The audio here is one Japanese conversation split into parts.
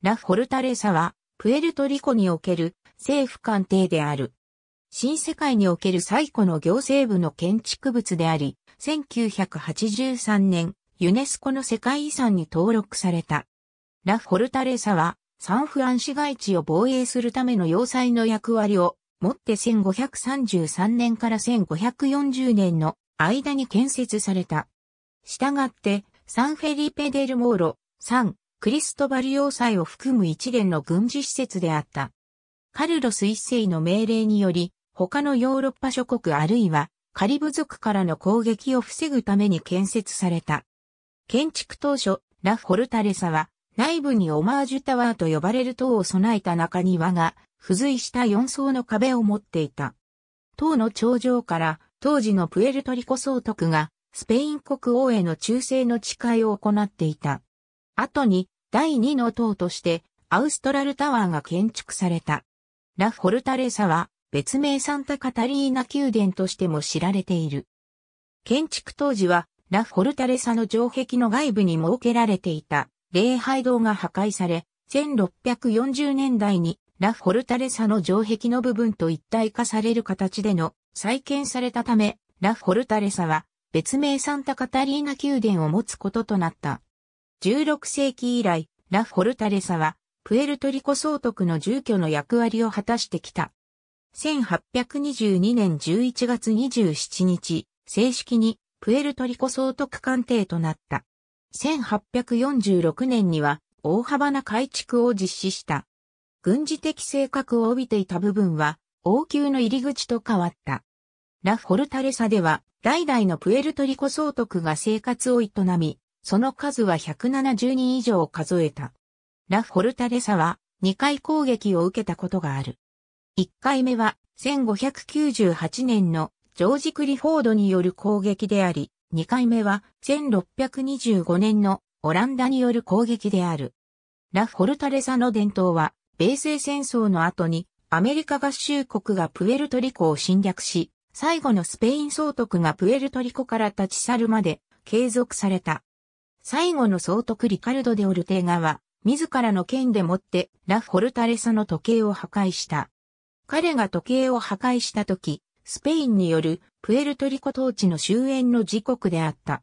ラ・フォルタレサは、プエルトリコにおける政府官邸である。新世界における最古の行政部の建築物であり、1983年、ユネスコの世界遺産に登録された。ラ・フォルタレサは、サンフラン市街地を防衛するための要塞の役割を持って1533年から1540年の間に建設された。したがって、サンフェリペデルモーロ、サン、クリストバル要塞を含む一連の軍事施設であった。カルロス一世の命令により、他のヨーロッパ諸国あるいはカリブ族からの攻撃を防ぐために建設された。建築当初、ラ・フォルタレサは内部にオマージュタワーと呼ばれる塔を備えた中庭が付随した4層の壁を持っていた。塔の頂上から当時のプエルトリコ総督がスペイン国王への忠誠の誓いを行っていた。後に第2の塔として、アウストラルタワーが建築された。ラ・フォルタレサは、別名サンタカタリーナ宮殿としても知られている。建築当時は、ラ・フォルタレサの城壁の外部に設けられていた礼拝堂が破壊され、1640年代にラ・フォルタレサの城壁の部分と一体化される形での再建されたため、ラ・フォルタレサは別名サンタカタリーナ宮殿を持つこととなった。16世紀以来、ラ・フォルタレサは、プエルトリコ総督の住居の役割を果たしてきた。1822年11月27日、正式にプエルトリコ総督官邸となった。1846年には大幅な改築を実施した。軍事的性格を帯びていた部分は王宮の入り口と変わった。ラ・フォルタレサでは代々のプエルトリコ総督が生活を営み、その数は170人以上数えた。ラ・フォルタレサは2回攻撃を受けたことがある。1回目は1598年のジョージ・クリフォードによる攻撃であり、2回目は1625年のオランダによる攻撃である。ラ・フォルタレサの伝統は、米西戦争の後にアメリカ合衆国がプエルトリコを侵略し、最後のスペイン総督がプエルトリコから立ち去るまで継続された。最後の総督リカルド・デ・オルテーガは、自らの剣でもってラ・フォルタレサの時計を破壊した。彼が時計を破壊した時、スペインによるプエルトリコ統治の終焉の時刻であった。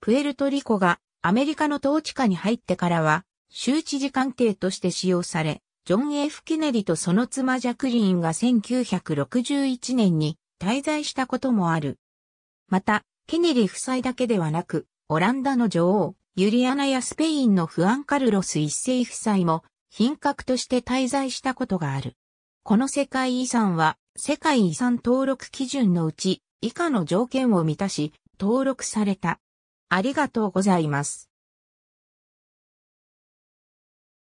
プエルトリコがアメリカの統治下に入ってからは、州知事官邸として使用され、ジョン・ F・ ケネディとその妻ジャクリーンが1961年に滞在したこともある。また、ケネディ夫妻だけではなく、オランダの女王、ユリアナやスペインのフアンカルロス一世夫妻も、品格として滞在したことがある。この世界遺産は、世界遺産登録基準のうち、以下の条件を満たし、登録された。ありがとうございます。